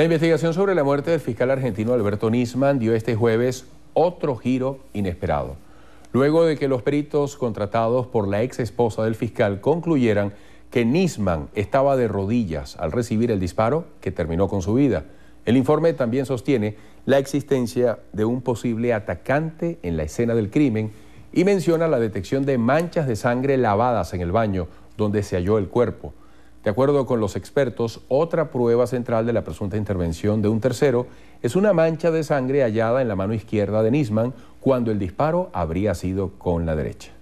La investigación sobre la muerte del fiscal argentino Alberto Nisman dio este jueves otro giro inesperado. Luego de que los peritos contratados por la ex esposa del fiscal concluyeran que Nisman estaba de rodillas al recibir el disparo que terminó con su vida. El informe también sostiene la existencia de un posible atacante en la escena del crimen y menciona la detección de manchas de sangre lavadas en el baño donde se halló el cuerpo. De acuerdo con los expertos, otra prueba central de la presunta intervención de un tercero es una mancha de sangre hallada en la mano izquierda de Nisman cuando el disparo habría sido con la derecha.